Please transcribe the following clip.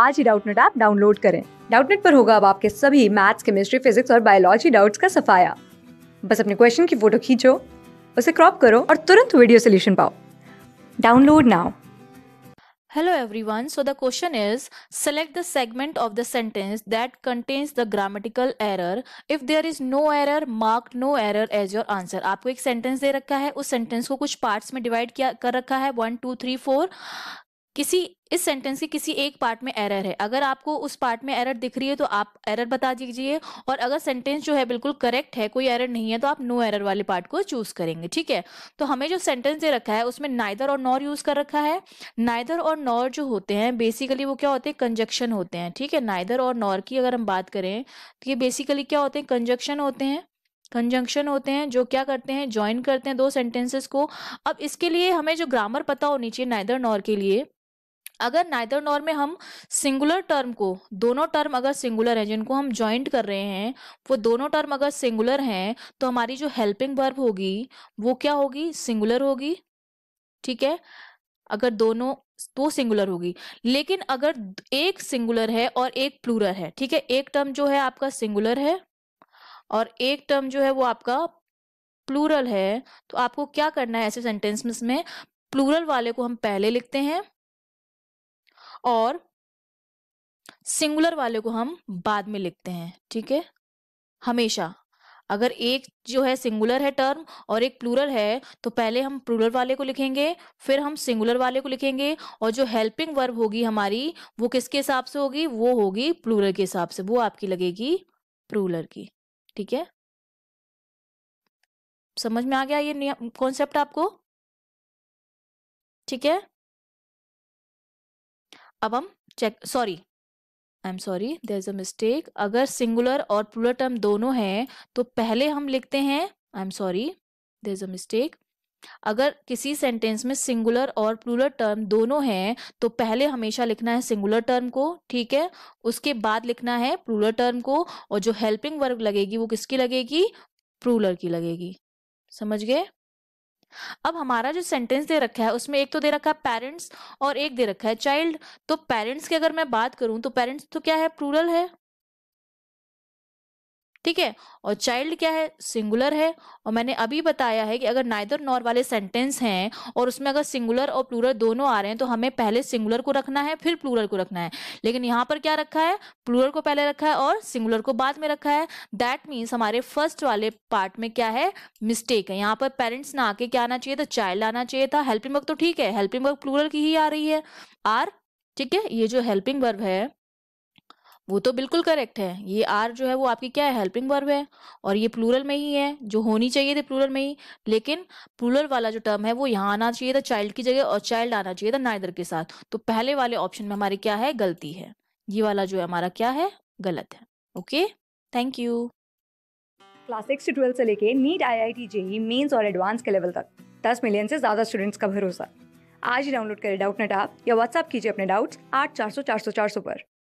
आज ही Doubtnut app download करें डाउटनेट पर होगा अब आपके सभी मैथ्स केमिस्ट्री फिजिक्स और बायोलॉजी डाउट्स का सफाया बस अपने क्वेश्चन की फोटो खींचो उसे क्रॉप करो और तुरंत वीडियो सोल्यूशन पाओ download now hello everyone so the question is select the segment of the sentence that contains the grammatical error if there is no error mark no error as your answer आपको एक sentence दे रखा है उस sentence को कुछ parts में divide किया कर रखा है वन टू थ्री फोर किसी इस सेंटेंस के किसी एक पार्ट में एरर है अगर आपको उस पार्ट में एरर दिख रही है तो आप एरर बता दीजिए और अगर सेंटेंस जो है बिल्कुल करेक्ट है कोई एरर नहीं है तो आप नो एरर वाले पार्ट को चूज करेंगे ठीक है तो हमें जो सेंटेंस दे रखा है उसमें नाइदर और नॉर यूज कर रखा है नाइदर और नॉर जो होते हैं बेसिकली वो क्या होते हैं कंजक्शन होते हैं ठीक है नाइदर और नॉर की अगर हम बात करें तो ये बेसिकली क्या होते हैं कंजक्शन होते हैं कंजंक्शन होते हैं जो क्या करते हैं ज्वाइन करते हैं दो सेंटेंसेस को अब इसके लिए हमें जो ग्रामर पता होनी चाहिए नाइदर नॉर के लिए अगर नाइदर नॉर में हम सिंगुलर टर्म को दोनों टर्म अगर सिंगुलर है जिनको हम ज्वाइंट कर रहे हैं वो दोनों टर्म अगर सिंगुलर हैं तो हमारी जो हेल्पिंग वर्ब होगी वो क्या होगी सिंगुलर होगी ठीक है अगर दोनों तो सिंगुलर होगी लेकिन अगर एक सिंगुलर है और एक प्लूरल है ठीक है एक टर्म जो है आपका सिंगुलर है और एक टर्म जो है वो आपका प्लूरल है तो आपको क्या करना है ऐसे सेंटेंस में इसमें प्लूरल वाले को हम पहले लिखते हैं और सिंगुलर वाले को हम बाद में लिखते हैं ठीक है हमेशा अगर एक जो है सिंगुलर है टर्म और एक प्लूरल है तो पहले हम प्लूरल वाले को लिखेंगे फिर हम सिंगुलर वाले को लिखेंगे और जो हेल्पिंग वर्ब होगी हमारी वो किसके हिसाब से होगी वो होगी प्लूरल के हिसाब से वो आपकी लगेगी प्लूरल की ठीक है समझ में आ गया ये कॉन्सेप्ट आपको ठीक है अब हम check sorry I am sorry there is a mistake अगर सिंगुलर और पुलर टर्म दोनों हैं तो पहले हम लिखते हैं I am sorry there is a mistake अगर किसी सेंटेंस में सिंगुलर और प्लूलर टर्म दोनों हैं तो पहले हमेशा लिखना है सिंगुलर टर्म को ठीक है उसके बाद लिखना है प्लूलर टर्म को और जो हेल्पिंग वर्ग लगेगी वो किसकी लगेगी प्लूरल की लगेगी समझ गए अब हमारा जो सेंटेंस दे रखा है उसमें एक तो दे रखा है पेरेंट्स और एक दे रखा है चाइल्ड तो पेरेंट्स की अगर मैं बात करूं तो पेरेंट्स तो क्या है प्रूरल है ठीक है और चाइल्ड क्या है सिंगुलर है और मैंने अभी बताया है कि अगर नाइदर नॉर वाले सेंटेंस हैं और उसमें अगर सिंगुलर और प्लूरल दोनों आ रहे हैं तो हमें पहले सिंगुलर को रखना है फिर प्लूरल को रखना है लेकिन यहाँ पर क्या रखा है प्लूरल को पहले रखा है और सिंगुलर को बाद में रखा है दैट मीन्स हमारे फर्स्ट वाले पार्ट में क्या है मिस्टेक है यहाँ पर पेरेंट्स ना आके क्या आना चाहिए था चाइल्ड आना चाहिए था हेल्पिंग वर्क तो ठीक है हेल्पिंग वर्क प्लूरल की ही आ रही है आर ठीक है ये जो हेल्पिंग वर्ब है वो तो बिल्कुल करेक्ट है ये आर जो है वो आपकी क्या है हेल्पिंग वर्ब है और ये प्लूरल में ही है जो होनी चाहिए थी प्लूरल में ही लेकिन प्लूरल वाला जो टर्म है वो यहाँ आना चाहिए था चाइल्ड की जगह और चाइल्ड आना चाहिए था नाइदर के साथ तो पहले वाले ऑप्शन में हमारी क्या है गलती है ये वाला जो है हमारा क्या है गलत है okay thank you class six से ट्वेल्थ से लेके NEET I I T JEE mains और एडवांस के लेवल तक दस मिलियन से ज़्यादा स्टूडेंट्स का भरोसा आज ही डाउनलोड करें डाउट नेट आप या व्हाट्सअप कीजिए अपने डाउट्स आठ चार सौ चार सौ चार सौ पर